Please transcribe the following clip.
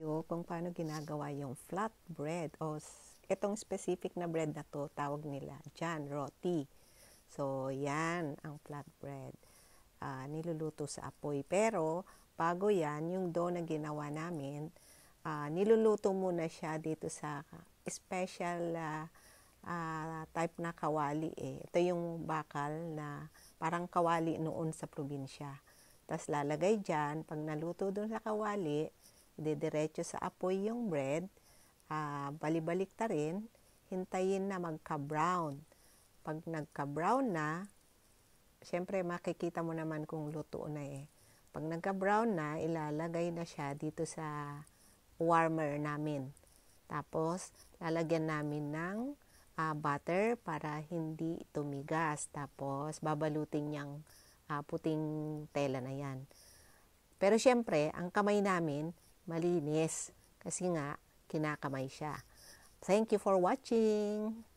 kayo kung paano ginagawa yung flatbread o itong specific na bread na to, tawag nila jan roti. So, yan ang flatbread. Uh, niluluto sa apoy. Pero, bago yan, yung dough na ginawa namin, uh, niluluto muna siya dito sa special uh, uh, type na kawali eh. Ito yung bakal na parang kawali noon sa probinsya. Tapos lalagay dyan, pag naluto doon sa kawali, Idediretso sa apoy yung bread. Uh, balibalik ta rin. Hintayin na magka-brown. Pag nagka-brown na, syempre makikita mo naman kung luto na eh. Pag nagka-brown na, ilalagay na siya dito sa warmer namin. Tapos, lalagyan namin ng uh, butter para hindi tumigas. Tapos, babalutin niyang uh, puting tela na yan. Pero syempre, ang kamay namin, malinis kasi nga kinakamay siya. Thank you for watching!